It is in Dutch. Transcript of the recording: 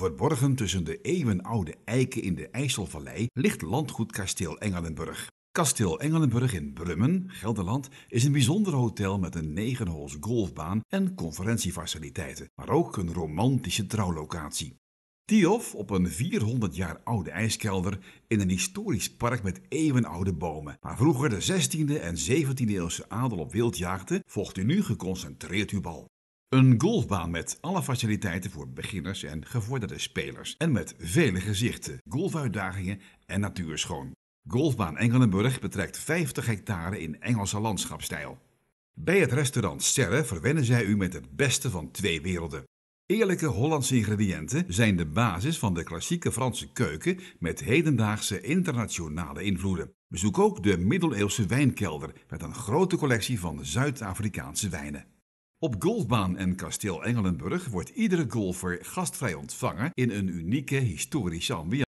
Verborgen tussen de eeuwenoude eiken in de IJsselvallei ligt landgoed Kasteel Engelenburg. Kasteel Engelenburg in Brummen, Gelderland, is een bijzonder hotel met een negenhols golfbaan en conferentiefaciliteiten, maar ook een romantische trouwlocatie. Tiof op een 400 jaar oude ijskelder in een historisch park met eeuwenoude bomen. Waar vroeger de 16e en 17e eeuwse adel op wild jaagde, volgt u nu geconcentreerd uw bal. Een golfbaan met alle faciliteiten voor beginners en gevorderde spelers. En met vele gezichten, golfuitdagingen en natuurschoon. Golfbaan Engelenburg betrekt 50 hectare in Engelse landschapstijl. Bij het restaurant Serre verwennen zij u met het beste van twee werelden. Eerlijke Hollandse ingrediënten zijn de basis van de klassieke Franse keuken met hedendaagse internationale invloeden. Bezoek ook de middeleeuwse wijnkelder met een grote collectie van Zuid-Afrikaanse wijnen. Op golfbaan en kasteel Engelenburg wordt iedere golfer gastvrij ontvangen in een unieke historische ambiance.